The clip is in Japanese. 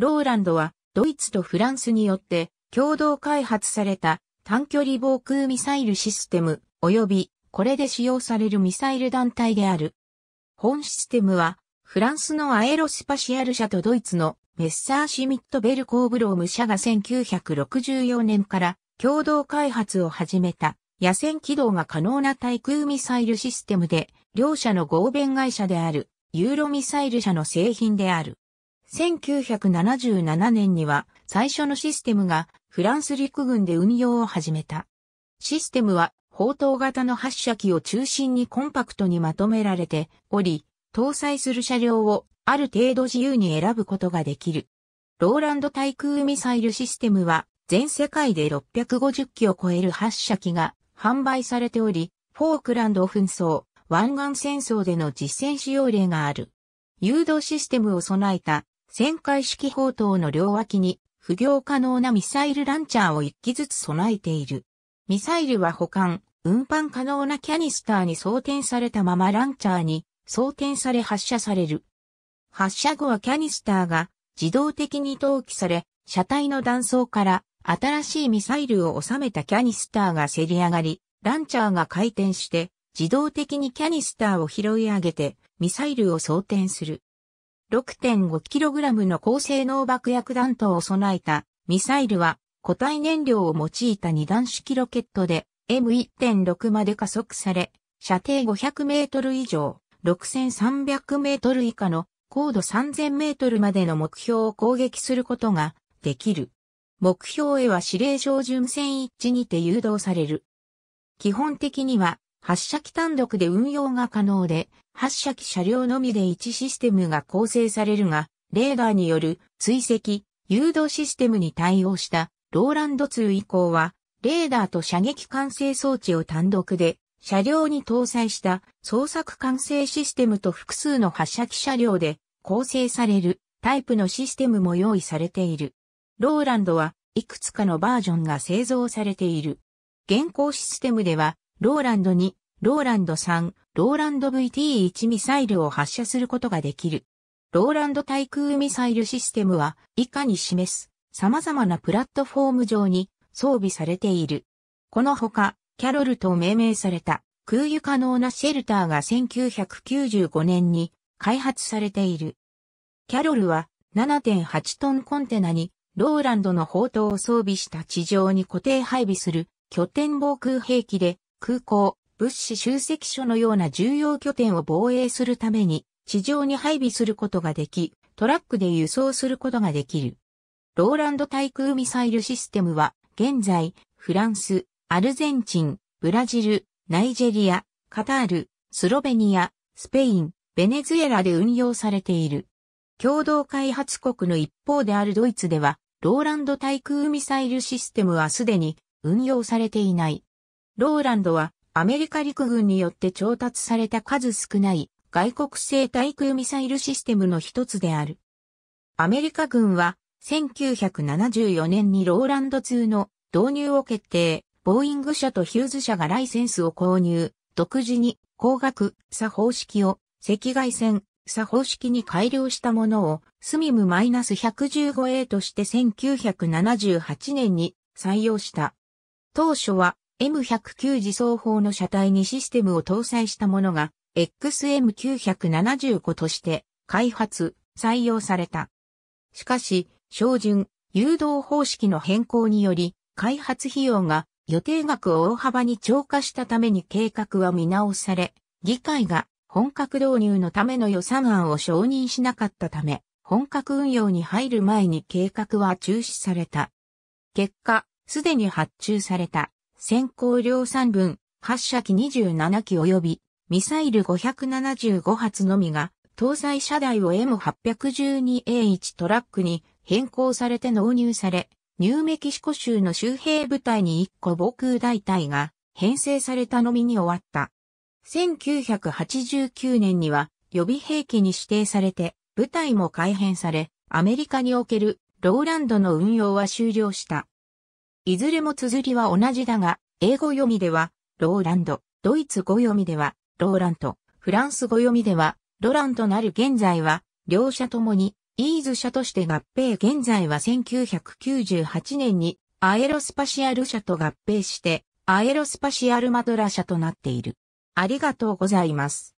ローランドはドイツとフランスによって共同開発された短距離防空ミサイルシステム及びこれで使用されるミサイル団体である。本システムはフランスのアエロスパシアル社とドイツのメッサーシミットベルコーブローム社が1964年から共同開発を始めた野戦起動が可能な対空ミサイルシステムで両社の合弁会社であるユーロミサイル社の製品である。1977年には最初のシステムがフランス陸軍で運用を始めた。システムは砲塔型の発射機を中心にコンパクトにまとめられており、搭載する車両をある程度自由に選ぶことができる。ローランド対空ミサイルシステムは全世界で650機を超える発射機が販売されており、フォークランド紛争、湾岸戦争での実戦使用例がある。誘導システムを備えた旋回式砲塔の両脇に、不行可能なミサイルランチャーを一機ずつ備えている。ミサイルは保管、運搬可能なキャニスターに装填されたままランチャーに装填され発射される。発射後はキャニスターが自動的に投棄され、車体の断層から新しいミサイルを収めたキャニスターがせり上がり、ランチャーが回転して自動的にキャニスターを拾い上げてミサイルを装填する。6.5kg の高性能爆薬弾頭を備えたミサイルは固体燃料を用いた二段式ロケットで M1.6 まで加速され、射程500メートル以上、6300メートル以下の高度3000メートルまでの目標を攻撃することができる。目標へは指令照準線一致にて誘導される。基本的には発射機単独で運用が可能で、発射機車両のみで置システムが構成されるが、レーダーによる追跡、誘導システムに対応したローランド2以降は、レーダーと射撃管制装置を単独で、車両に搭載した捜索管制システムと複数の発射機車両で構成されるタイプのシステムも用意されている。ローランドはいくつかのバージョンが製造されている。現行システムではローランド2、ローランド3、ローランド VT1 ミサイルを発射することができる。ローランド対空ミサイルシステムは以下に示す様々なプラットフォーム上に装備されている。このほか、キャロルと命名された空輸可能なシェルターが1995年に開発されている。キャロルは7.8トンコンテナにローランドの砲塔を装備した地上に固定配備する拠点防空兵器で空港、物資集積所のような重要拠点を防衛するために地上に配備することができ、トラックで輸送することができる。ローランド対空ミサイルシステムは、現在、フランス、アルゼンチン、ブラジル、ナイジェリア、カタール、スロベニア、スペイン、ベネズエラで運用されている。共同開発国の一方であるドイツでは、ローランド対空ミサイルシステムはすでに運用されていない。ローランドはアメリカ陸軍によって調達された数少ない外国製対空ミサイルシステムの一つである。アメリカ軍は1974年にローランド2の導入を決定、ボーイング社とヒューズ社がライセンスを購入、独自に光学作方式を赤外線作方式に改良したものをスミム -115A として1978年に採用した。当初は M109 自走砲の車体にシステムを搭載したものが XM975 として開発、採用された。しかし、照準、誘導方式の変更により、開発費用が予定額を大幅に超過したために計画は見直され、議会が本格導入のための予算案を承認しなかったため、本格運用に入る前に計画は中止された。結果、すでに発注された先行量産分、発射機27機及び、ミサイル575発のみが、搭載車台を M812A1 トラックに変更されて納入され、ニューメキシコ州の周辺部隊に1個防空大隊が編成されたのみに終わった。1989年には予備兵器に指定されて部隊も改編され、アメリカにおけるローランドの運用は終了した。いずれも綴りは同じだが、英語読みでは、ローランド、ドイツ語読みでは、ローラント、フランス語読みでは、ロランとなる現在は、両社ともに、イーズ社として合併現在は1998年に、アエロスパシアル社と合併して、アエロスパシアルマドラ社となっている。ありがとうございます。